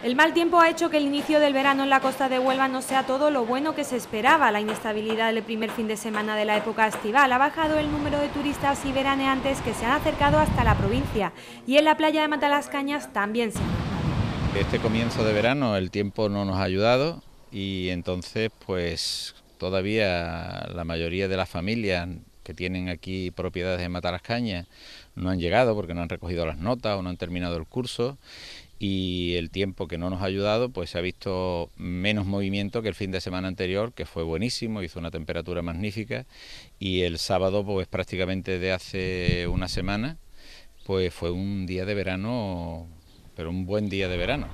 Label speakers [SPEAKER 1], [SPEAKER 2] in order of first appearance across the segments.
[SPEAKER 1] El mal tiempo ha hecho que el inicio del verano en la costa de Huelva no sea todo lo bueno que se esperaba. La inestabilidad del primer fin de semana de la época estival ha bajado el número de turistas y veraneantes que se han acercado hasta la provincia y en la playa de Matalascañas también se
[SPEAKER 2] Este comienzo de verano el tiempo no nos ha ayudado y entonces pues todavía la mayoría de las familias que tienen aquí propiedades de Matalascañas no han llegado porque no han recogido las notas o no han terminado el curso y el tiempo que no nos ha ayudado, pues se ha visto menos movimiento que el fin de semana anterior, que fue buenísimo, hizo una temperatura magnífica, y el sábado, pues prácticamente de hace una semana, pues fue un día de verano, pero un buen día de verano.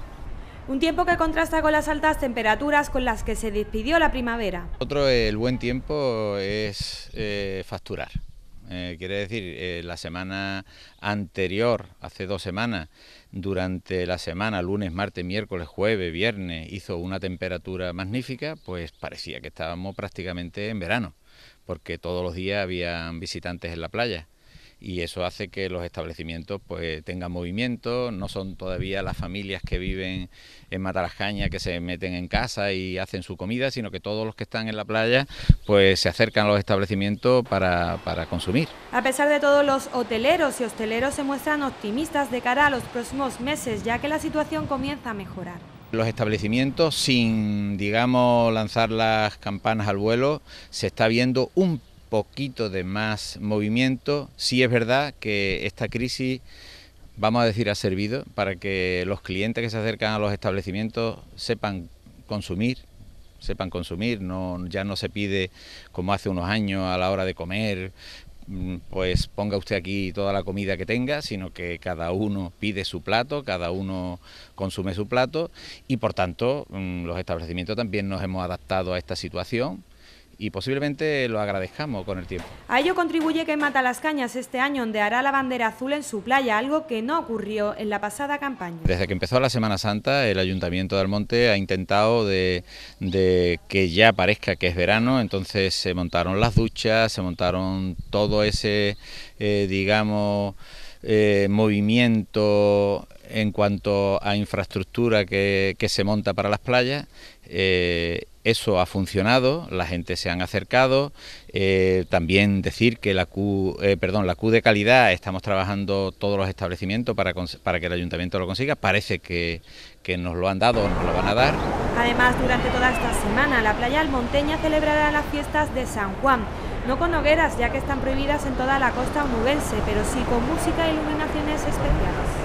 [SPEAKER 1] Un tiempo que contrasta con las altas temperaturas con las que se despidió la primavera.
[SPEAKER 2] Otro, el buen tiempo es eh, facturar. Eh, quiere decir, eh, la semana anterior, hace dos semanas, durante la semana, lunes, martes, miércoles, jueves, viernes, hizo una temperatura magnífica, pues parecía que estábamos prácticamente en verano, porque todos los días había visitantes en la playa y eso hace que los establecimientos pues tengan movimiento, no son todavía las familias que viven en Matarascaña que se meten en casa y hacen su comida, sino que todos los que están en la playa pues se acercan a los establecimientos para, para consumir.
[SPEAKER 1] A pesar de todo, los hoteleros y hosteleros se muestran optimistas de cara a los próximos meses, ya que la situación comienza a mejorar
[SPEAKER 2] los establecimientos, sin, digamos, lanzar las campanas al vuelo, se está viendo un poquito de más movimiento. Sí es verdad que esta crisis, vamos a decir, ha servido para que los clientes que se acercan a los establecimientos sepan consumir, sepan consumir, no, ya no se pide como hace unos años a la hora de comer, mm, pues ponga usted aquí toda la comida que tenga, sino que cada uno pide su plato, cada uno consume su plato y por tanto mm, los establecimientos también nos hemos adaptado a esta situación y posiblemente lo agradezcamos con el tiempo.
[SPEAKER 1] A ello contribuye que Mata las Cañas este año ondeará la bandera azul en su playa, algo que no ocurrió en la pasada campaña.
[SPEAKER 2] Desde que empezó la Semana Santa, el Ayuntamiento de Almonte ha intentado de, que ya parezca que es verano, entonces se montaron las duchas, se montaron todo ese, eh, digamos, eh, movimiento en cuanto a infraestructura que, se monta para las playas eh, eso ha funcionado, la gente se han acercado. Eh, también decir que la Q, eh, perdón, la de calidad estamos trabajando todos los establecimientos para, que el ayuntamiento lo consiga. Parece que, que nos lo han dado o nos lo van a dar.
[SPEAKER 1] Además, durante toda esta semana, la playa almonteña celebrará las fiestas de San Juan. No con hogueras, ya que están prohibidas en toda la costa onubense, pero sí con música e iluminaciones especiales.